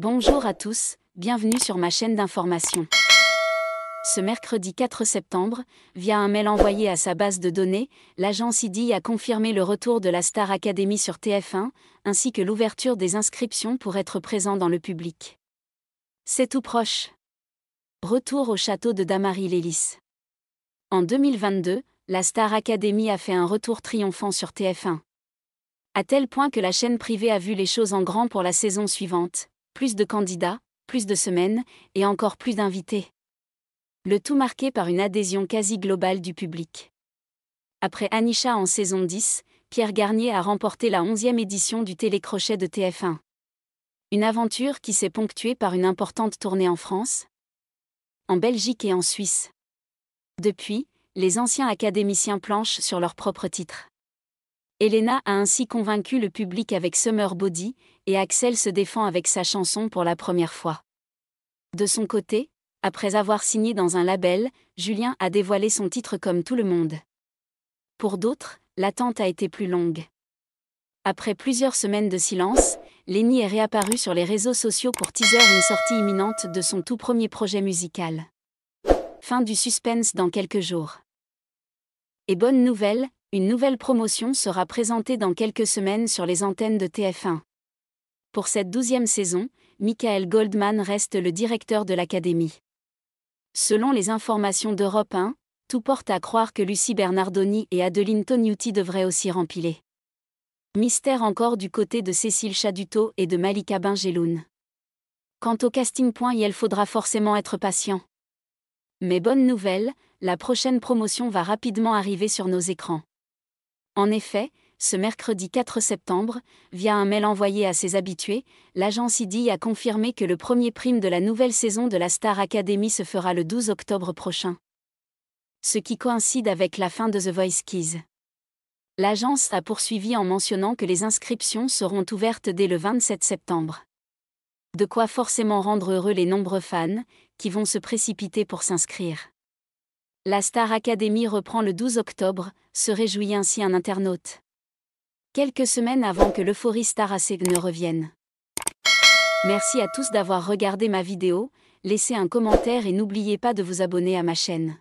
Bonjour à tous, bienvenue sur ma chaîne d'information. Ce mercredi 4 septembre, via un mail envoyé à sa base de données, l'agence IDI a confirmé le retour de la Star Academy sur TF1, ainsi que l'ouverture des inscriptions pour être présent dans le public. C'est tout proche. Retour au château de Damary-Lélis. En 2022, la Star Academy a fait un retour triomphant sur TF1. À tel point que la chaîne privée a vu les choses en grand pour la saison suivante, plus de candidats, plus de semaines, et encore plus d'invités. Le tout marqué par une adhésion quasi globale du public. Après Anisha en saison 10, Pierre Garnier a remporté la 11e édition du télécrochet de TF1. Une aventure qui s'est ponctuée par une importante tournée en France, en Belgique et en Suisse. Depuis, les anciens académiciens planchent sur leur propre titre. Elena a ainsi convaincu le public avec Summer Body, et Axel se défend avec sa chanson pour la première fois. De son côté, après avoir signé dans un label, Julien a dévoilé son titre comme tout le monde. Pour d'autres, l'attente a été plus longue. Après plusieurs semaines de silence, Lenny est réapparu sur les réseaux sociaux pour teaser une sortie imminente de son tout premier projet musical. Fin du suspense dans quelques jours. Et bonne nouvelle, une nouvelle promotion sera présentée dans quelques semaines sur les antennes de TF1. Pour cette douzième saison, Michael Goldman reste le directeur de l'Académie. Selon les informations d'Europe 1, tout porte à croire que Lucie Bernardoni et Adeline Tognuti devraient aussi rempiler. Mystère encore du côté de Cécile Chaduto et de Malika Bingeloun. Quant au casting point, il faudra forcément être patient. Mais bonne nouvelle, la prochaine promotion va rapidement arriver sur nos écrans. En effet, ce mercredi 4 septembre, via un mail envoyé à ses habitués, l'agence ID a confirmé que le premier prime de la nouvelle saison de la Star Academy se fera le 12 octobre prochain. Ce qui coïncide avec la fin de The Voice Kids. L'agence a poursuivi en mentionnant que les inscriptions seront ouvertes dès le 27 septembre. De quoi forcément rendre heureux les nombreux fans, qui vont se précipiter pour s'inscrire. La Star Academy reprend le 12 octobre, se réjouit ainsi un internaute. Quelques semaines avant que l'euphorie Star AC ne revienne. Merci à tous d'avoir regardé ma vidéo, laissez un commentaire et n'oubliez pas de vous abonner à ma chaîne.